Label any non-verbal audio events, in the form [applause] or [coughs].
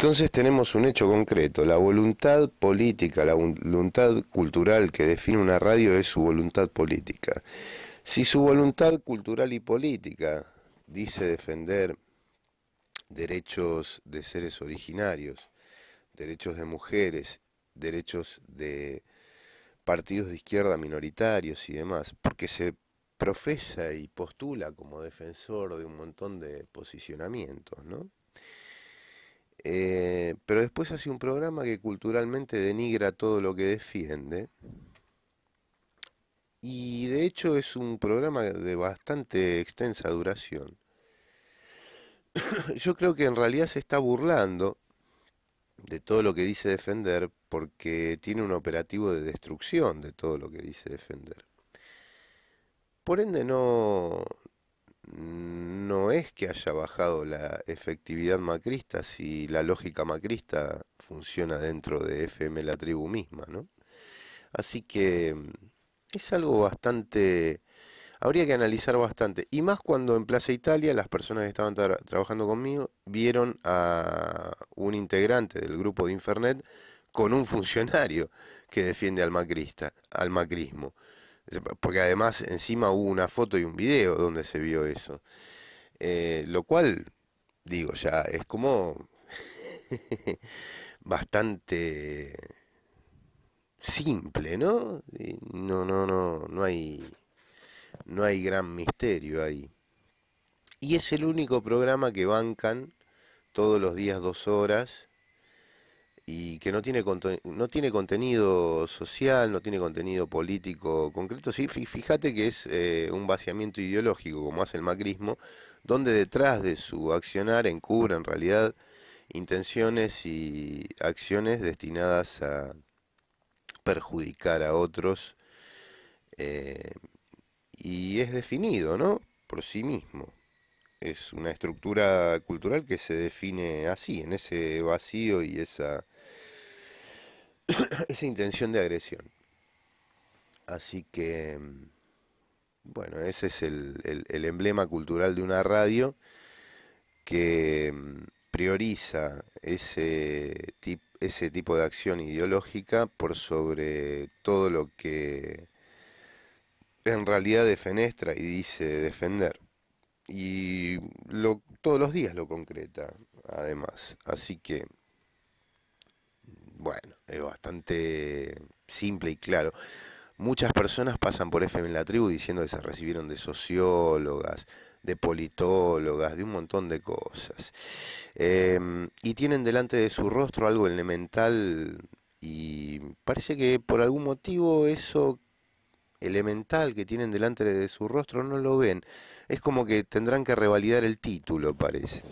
Entonces tenemos un hecho concreto, la voluntad política, la voluntad cultural que define una radio es su voluntad política. Si su voluntad cultural y política dice defender derechos de seres originarios, derechos de mujeres, derechos de partidos de izquierda minoritarios y demás, porque se profesa y postula como defensor de un montón de posicionamientos, ¿no? Eh, pero después hace un programa que culturalmente denigra todo lo que defiende. Y de hecho es un programa de bastante extensa duración. [coughs] Yo creo que en realidad se está burlando de todo lo que dice defender porque tiene un operativo de destrucción de todo lo que dice defender. Por ende no, no es que haya bajado la efectividad macrista si la lógica macrista funciona dentro de FM La Tribu misma, ¿no? Así que mm, es algo bastante... Habría que analizar bastante. Y más cuando en Plaza Italia las personas que estaban trabajando conmigo vieron a un integrante del grupo de Infernet con un funcionario que defiende al macrista, al macrismo porque además encima hubo una foto y un video donde se vio eso. Eh, lo cual, digo, ya es como [laughs] bastante simple, ¿no? No, no, no, no hay, no hay gran misterio ahí. Y es el único programa que bancan todos los días dos horas y que no tiene, no tiene contenido social, no tiene contenido político concreto. Sí, fíjate que es eh, un vaciamiento ideológico, como hace el macrismo, donde detrás de su accionar encubre en realidad intenciones y acciones destinadas a perjudicar a otros eh, y es definido, ¿no? Por sí mismo es una estructura cultural que se define así, en ese vacío y esa, [coughs] esa intención de agresión. Así que, mm, bueno, ese es el, emblema cultural de una radio que mm, prioriza ese, ese tipo de acción ideológica por sobre todo lo que en realidad defenestra y dice defender y todos los días lo concreta, además. Así que, bueno, es bastante simple y claro. Muchas personas pasan por FM en la tribu diciendo que se recibieron de sociólogas, de politólogas, de un montón de cosas. Em, y tienen delante de su rostro algo elemental y parece que por algún motivo eso elemental que tienen delante de su rostro no lo ven. Es como que tendrán que revalidar el título, parece.